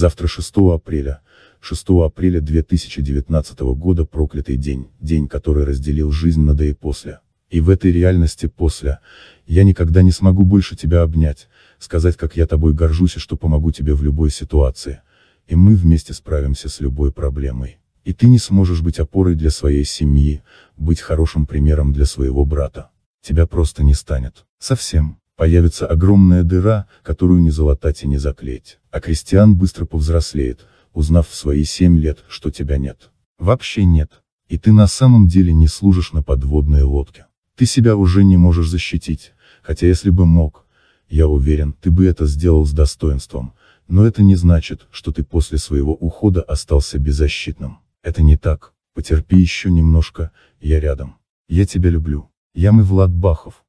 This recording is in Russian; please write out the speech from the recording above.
Завтра 6 апреля, 6 апреля 2019 года проклятый день, день, который разделил жизнь на до и после. И в этой реальности после, я никогда не смогу больше тебя обнять, сказать, как я тобой горжусь и что помогу тебе в любой ситуации. И мы вместе справимся с любой проблемой. И ты не сможешь быть опорой для своей семьи, быть хорошим примером для своего брата. Тебя просто не станет. Совсем. Появится огромная дыра, которую ни залатать и не заклеить. А крестьян быстро повзрослеет, узнав в свои семь лет, что тебя нет. Вообще нет. И ты на самом деле не служишь на подводной лодке. Ты себя уже не можешь защитить, хотя если бы мог, я уверен, ты бы это сделал с достоинством, но это не значит, что ты после своего ухода остался беззащитным. Это не так. Потерпи еще немножко, я рядом. Я тебя люблю. Я мы Влад Бахов.